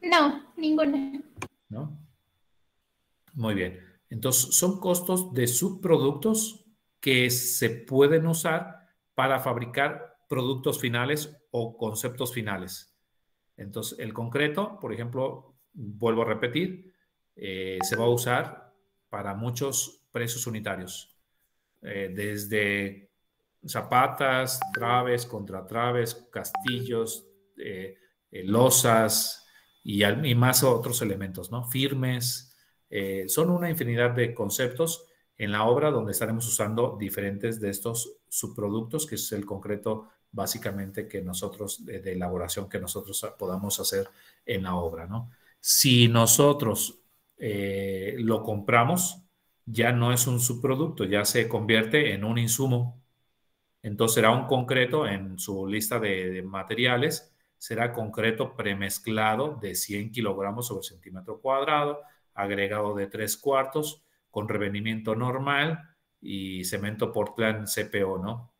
No, ninguna. ¿No? Muy bien. Entonces, son costos de subproductos que se pueden usar para fabricar productos finales o conceptos finales. Entonces, el concreto, por ejemplo, vuelvo a repetir, eh, se va a usar para muchos precios unitarios, eh, desde zapatas, traves, contratraves, castillos, eh, eh, losas y, más otros elementos, ¿no? Firmes. Eh, son una infinidad de conceptos en la obra donde estaremos usando diferentes de estos subproductos, que es el concreto básicamente que nosotros, de, de elaboración que nosotros podamos hacer en la obra, ¿no? Si nosotros lo compramos, ya no es un subproducto, ya se convierte en un insumo entonces será un concreto en su lista de, materiales, será concreto premezclado de 100 kilogramos sobre centímetro cuadrado, agregado de tres cuartos, con revenimiento normal y cemento Portland CPO, ¿no?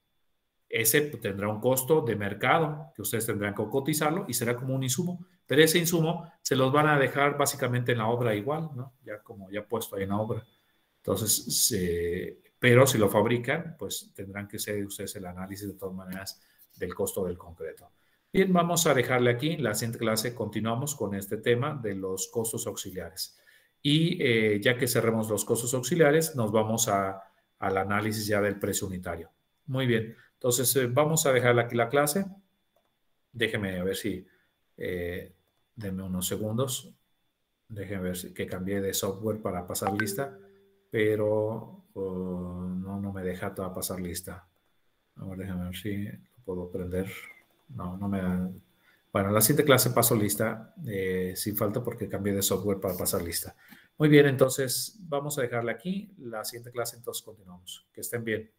Ese tendrá un costo de mercado que ustedes tendrán que cotizarlo y será como un insumo, pero ese insumo se los van a dejar básicamente en la obra igual, ¿no? Ya como ya puesto ahí en la obra. Entonces, se pero si lo fabrican, pues tendrán que hacer ustedes el análisis de todas maneras del costo del concreto. Bien, vamos a dejarle aquí. la siguiente clase continuamos con este tema de los costos auxiliares. Y eh, ya que cerremos los costos auxiliares, nos vamos al análisis ya del precio unitario. Muy bien, entonces eh, vamos a dejar aquí la clase. Déjeme a ver si, eh, denme unos segundos. Déjenme ver si, que cambié de software para pasar lista pero oh, no, no me deja toda pasar lista. A ver, déjame ver si lo puedo prender. No, no me... da. Bueno, la siguiente clase paso lista eh, sin falta porque cambié de software para pasar lista. Muy bien, entonces vamos a dejarla aquí. La siguiente clase entonces continuamos. Que estén bien.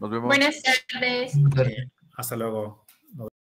Nos vemos. Buenas tardes. hasta luego.